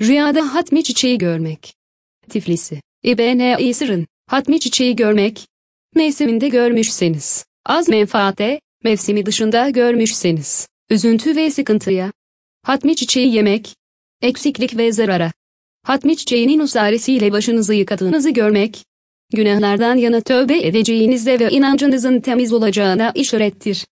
Rüyada hatmi çiçeği görmek. Tiflisi. İbn İsir'in hatmi çiçeği görmek. Mevsiminde görmüşseniz, az menfaate, mevsimi dışında görmüşseniz, üzüntü ve sıkıntıya. Hatmi çiçeği yemek. Eksiklik ve zarara. Hatmi çiçeğinin usaresiyle başınızı yıkadığınızı görmek. Günahlardan yana tövbe edeceğinize ve inancınızın temiz olacağına işarettir.